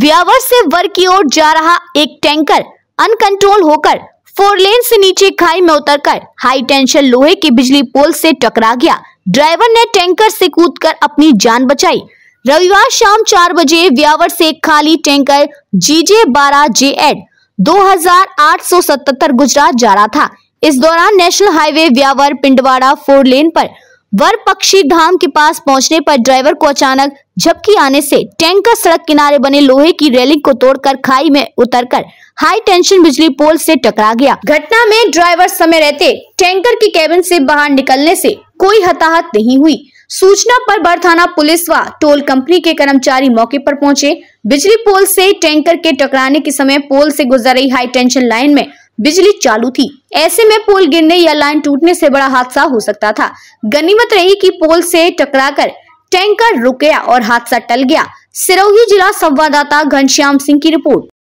व्यावर से वर की ओर जा रहा एक टैंकर अनकंट्रोल होकर फोर लेन से नीचे खाई में उतरकर हाई टेंशन लोहे के बिजली पोल से टकरा गया ड्राइवर ने टैंकर से कूदकर अपनी जान बचाई रविवार शाम चार बजे व्यावर से खाली टैंकर जी जे बारह जे एड दो गुजरात जा रहा था इस दौरान national highway Beawar Pindwara four lane आरोप वर पक्षी धाम के पास पहुंचने पर ड्राइवर को अचानक झपकी आने से टैंकर सड़क किनारे बने लोहे की रेलिंग को तोड़कर खाई में उतरकर हाई टेंशन बिजली पोल से टकरा गया घटना में ड्राइवर समय रहते टैंकर के कैबिन से बाहर निकलने से कोई हताहत नहीं हुई सूचना पर बर थाना पुलिस व टोल कंपनी के कर्मचारी मौके पर पहुंचे बिजली पोल से टैंकर के टकराने के समय पोल से गुजर रही हाई टेंशन लाइन में बिजली चालू थी ऐसे में पोल गिरने या लाइन टूटने से बड़ा हादसा हो सकता था गनीमत रही कि पोल से टकराकर टैंकर रुक गया और हादसा टल गया सिरोही जिला संवाददाता घनश्याम सिंह की रिपोर्ट